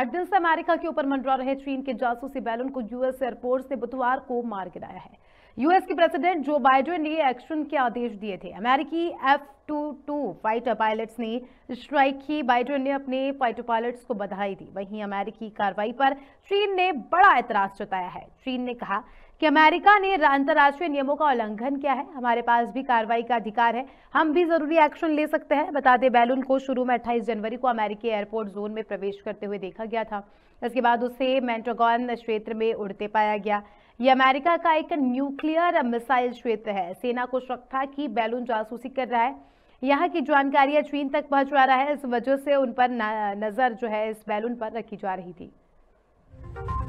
आठ दिन से अमेरिका के ऊपर मंडरा रहे चीन के जासूसी बैलून को यूएस एयरपोर्ट से बुधवार को मार गिराया है यूएस के प्रेसिडेंट जो बाइडेन ने एक्शन के आदेश दिए थे अमेरिकी F two two fighter pilots ने स्ट्राइक की बाइडेन ने अपने फाइटर पायलट्स को बधाई दी वहीं अमेरिकी कार्रवाई पर चीन ने बड़ा एतराज जताया है चीन ने कहा कि अमेरिका ने अंतर्राष्ट्रीय नियमों का उल्लंघन किया है हमारे पास भी कार्रवाई का अधिकार है हम भी जरूरी एक्शन ले सकते हैं बता दें बैलून को शुरू में 28 जनवरी को अमेरिकी एयरपोर्ट जोन में प्रवेश करते हुए देखा गया था इसके बाद उसे मेंटोगॉन क्षेत्र में उड़ते पाया गया यह अमेरिका का एक न्यूक्लियर न्यूक्लियर मिसाइल क्षेत्र है सेना को शक था कि बैलून जासूसी कर रहा है यहाँ की जानकारियां चीन तक पहुँचवा रहा है इस वजह से उन पर नज़र जो है इस बैलून पर रखी जा रही थी